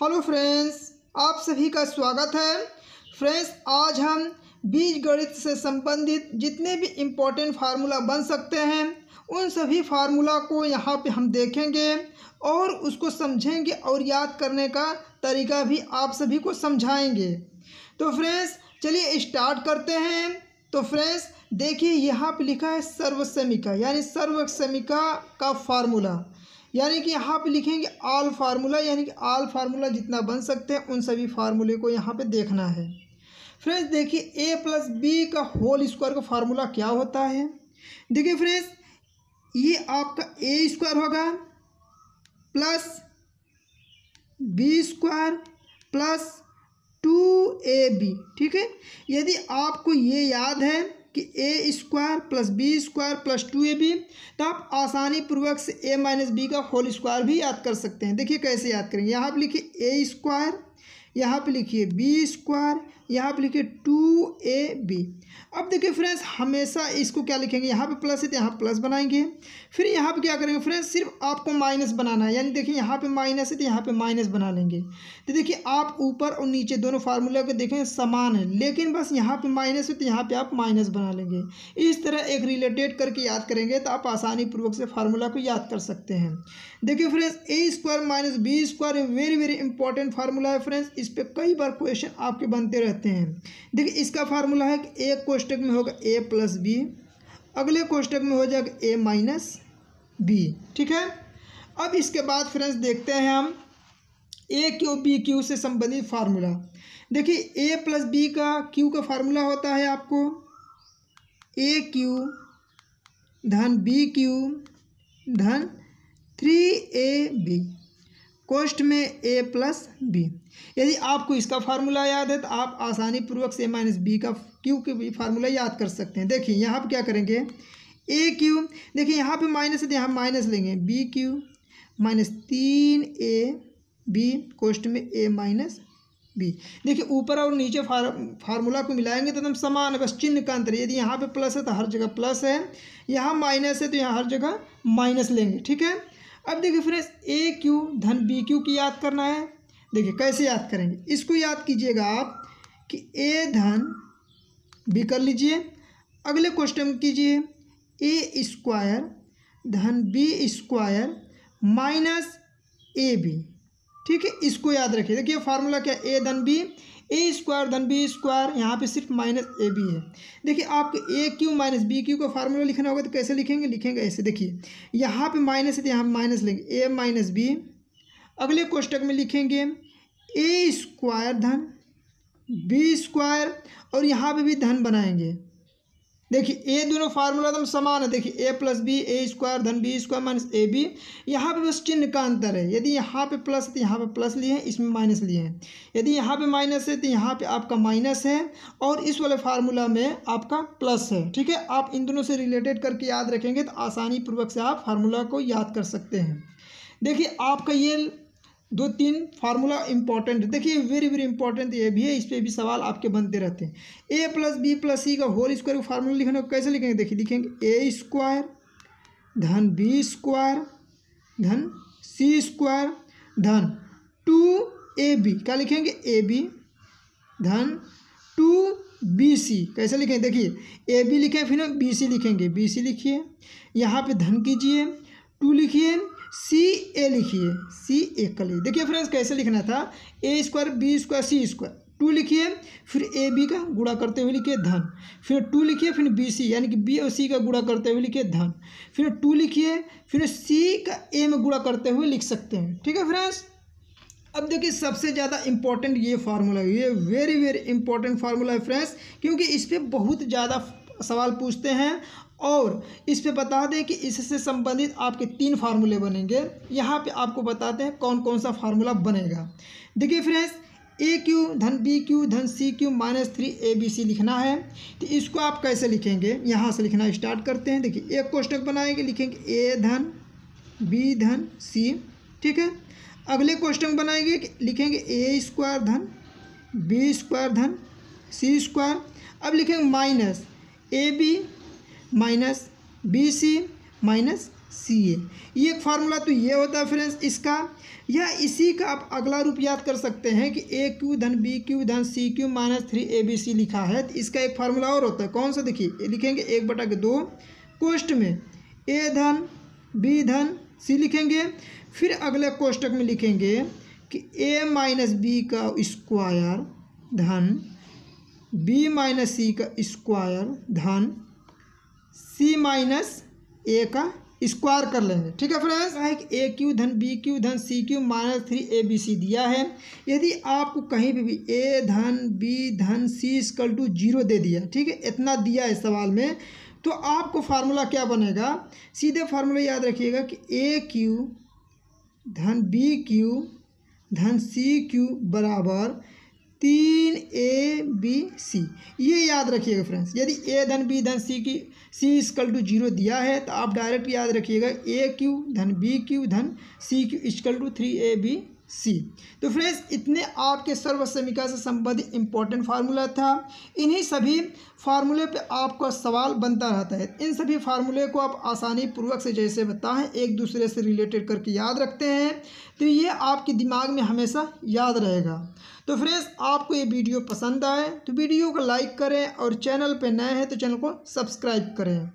hello friends आप सभी का स्वागत है फ्रेंड्स आज हम बीज गणित से संबंधित जितने भी इम्पोर्टेंट फार्मूला बन सकते हैं उन सभी फार्मूला को यहाँ पे हम देखेंगे और उसको समझेंगे और याद करने का तरीका भी आप सभी को समझाएंगे तो फ्रेंड्स चलिए स्टार्ट करते हैं तो फ्रेंड्स देखिए यहाँ पे लिखा है सर्वसमिका यानी सर्वसेमिका का फार्मूला यानी कि यहाँ पे लिखेंगे आल फार्मूला यानी कि आल फार्मूला जितना बन सकते हैं उन सभी फार्मूले को यहाँ पे देखना है फ्रेंड्स देखिए ए प्लस बी का होल स्क्वायर का फार्मूला क्या होता है देखिए फ्रेंड्स ये आपका ए स्क्वायर होगा plus b square plus two a b ठीक है यदि आपको ये याद है कि a square plus b square plus two a b तो आप आसानी पूर्वक से ए माइनस बी का होल स्क्वायर भी याद कर सकते हैं देखिए कैसे याद करेंगे यहाँ आप लिखिए ए स्क्वायर यहाँ पे लिखिए बी स्क्वायर यहाँ पे लिखिए टू ए बी अब देखिए फ्रेंड्स हमेशा इसको क्या लिखेंगे यहाँ पे प्लस है तो यहाँ प्लस बनाएंगे फिर यहाँ पे क्या करेंगे फ्रेंड्स सिर्फ आपको माइनस बनाना है यानी देखिए यहाँ पे माइनस है तो यहाँ पे माइनस बना लेंगे तो देखिए आप ऊपर और नीचे दोनों फार्मूला को देखें समान है लेकिन बस यहाँ पे माइनस है तो यहाँ पर आप माइनस बना लेंगे इस तरह एक रिलेटेड करके याद करेंगे तो आप आसानी पूर्वक से फार्मूला को याद कर सकते हैं देखिए friends a square minus b square very very important formula है फ्रेंड्स इस पर कई बार क्वेश्चन आपके बनते रहते हैं देखिए इसका फार्मूला है कि एक कोष्टक में होगा ए प्लस बी अगले कोष्टक में हो जाएगा ए माइनस बी ठीक है अब इसके बाद फ्रेंड्स देखते हैं हम ए क्यू बी क्यू से संबंधित फार्मूला देखिए ए प्लस बी का क्यू का फार्मूला होता है आपको ए क्यू धन बी क्यू धन थ्री ए बी कोष्ट में ए प्लस बी यदि आपको इसका फार्मूला याद है तो आप आसानी पूर्वक से माइनस बी का क्यू के फार्मूला याद कर सकते हैं देखिए यहाँ पर क्या करेंगे ए क्यू देखिए यहाँ पे माइनस है तो यहाँ माइनस लेंगे बी क्यू माइनस तीन ए बी कोष्ट में ए माइनस बी देखिए ऊपर और नीचे फार फार्मूला को मिलाएंगे तो एकदम समान है बस चिन्ह का अंतर यदि यहाँ पे प्लस है तो हर जगह प्लस है यहाँ माइनस है तो यहाँ हर जगह माइनस लेंगे ठीक है अब देखिए फ्रेंड्स ए क्यू धन बी क्यू की याद करना है देखिए कैसे याद करेंगे इसको याद कीजिएगा आप कि ए धन बी कर लीजिए अगले क्वेश्चन कीजिए ए स्क्वायर धन b square minus a b ठीक है इसको याद रखिए देखिए फार्मूला क्या ए धन बी ए स्क्वायर धन बी स्क्वायर यहाँ पे सिर्फ माइनस ए बी है देखिए आपको a cube minus b cube का फार्मूला लिखना होगा तो कैसे लिखेंगे लिखेंगे ऐसे देखिए यहाँ पे माइनस है तो यहाँ माइनस लेंगे ए माइनस बी अगले कोष्टक में लिखेंगे ए स्क्वायर धन बी स्क्वायर और यहाँ पे भी धन बनाएंगे देखिए ए दोनों फार्मूला एकदम तो समान है देखिए a plus b a square धन b square minus a b यहाँ पे बस चिन्ह का अंतर है यदि यहाँ पे प्लस है तो यहाँ पे प्लस लिए हैं इसमें माइनस लिए हैं यदि यहाँ पे माइनस है तो यहाँ पे आपका माइनस है और इस वाले फार्मूला में आपका प्लस है ठीक है आप इन दोनों से रिलेटेड करके याद रखेंगे तो आसानी पूर्वक से आप फार्मूला को याद कर सकते हैं देखिए आपका ये दो तीन फार्मूला इंपॉर्टेंट देखिए वेरी वेरी इंपॉर्टेंट ये भी है इस पर भी सवाल आपके बनते रहते हैं a plus b plus c का होल स्क्वायर का फार्मूला लिखना कैसे लिखेंगे देखिए लिखेंगे ए स्क्वायर धन बी स्क्वायर धन सी स्क्वायर धन टू ए बी क्या लिखेंगे ए बी धन टू बी सी कैसे लिखेंगे देखिए ए बी लिखें फिर बी सी लिखेंगे बी सी लिखिए यहाँ पे धन कीजिए टू लिखिए सी ए लिखिए सी ए का लिखिए देखिए फ्रेंड्स कैसे लिखना था a square b square c square two लिखिए फिर ए बी का गुड़ा करते हुए लिखिए धन फिर टू लिखिए फिर बी सी यानी कि बी और सी का गुड़ा करते हुए लिखिए धन फिर टू लिखिए फिर सी का ए में गुड़ा करते हुए लिख सकते हैं ठीक है फ्रेंड्स अब देखिए सबसे ज़्यादा इंपॉर्टेंट ये फार्मूला है ये वेरी वेरी इंपॉर्टेंट फार्मूला है फ्रेंड्स क्योंकि इस पर बहुत ज़्यादा सवाल पूछते हैं और इस पे बता दें कि इससे संबंधित आपके तीन फार्मूले बनेंगे यहाँ पे आपको बताते हैं कौन कौन सा फार्मूला बनेगा देखिए फ्रेंड्स ए क्यू धन बी क्यू धन सी cube minus three A B c लिखना है तो इसको आप कैसे लिखेंगे यहाँ से लिखना स्टार्ट करते हैं देखिए एक कोष्टक बनाएंगे लिखेंगे ए धन बी धन सी ठीक है अगले कोष्टक बनाएंगे लिखेंगे ए स्क्वायर धन बी स्क्वायर धन सी स्क्वायर अब लिखेंगे minus a b minus b c minus c a ये एक फार्मूला तो ये होता है फ्रेंड्स इसका या इसी का आप अगला रूप याद कर सकते हैं कि ए क्यू धन बी क्यू धन सी cube minus three A B c लिखा है तो इसका एक फार्मूला और होता है कौन सा देखिए लिखेंगे एक बटा के दो कोष्ट में ए धन बी धन सी लिखेंगे फिर अगले कोष्टक में लिखेंगे कि ए माइनस बी का स्क्वायर धन बी माइनस सी का स्क्वायर धन सी माइनस ए का स्क्वायर कर लेंगे ठीक है फ्रेंड्स है ए क्यू धन बी क्यू धन सी cube minus three A B C दिया है यदि आपको कहीं पर भी ए धन बी धन सी स्कल टू जीरो दे दिया ठीक है इतना दिया है सवाल में तो आपको फार्मूला क्या बनेगा सीधे फार्मूला याद रखिएगा कि ए क्यू धन बी क्यू धन सी क्यू बराबर तीन बी सी ये याद रखिएगा फ्रेंड्स यदि ए धन बी धन सी की सी इसकल टू जीरो दिया है तो आप डायरेक्ट याद रखिएगा ए क्यू धन बी क्यू धन सी cube equal to three A B C तो फ्रेंड्स इतने आपके सर्व समीका से संबंधित इंपॉर्टेंट फार्मूला था इन्हीं सभी फार्मूले पे आपका सवाल बनता रहता है इन सभी फार्मूले को आप आसानी पूर्वक से जैसे बताएं एक दूसरे से रिलेटेड करके याद रखते हैं तो ये आपके दिमाग में हमेशा याद रहेगा तो फ्रेंड्स आपको ये वीडियो पसंद आए तो वीडियो को लाइक करें और चैनल पर नए हैं तो चैनल को सब्सक्राइब करें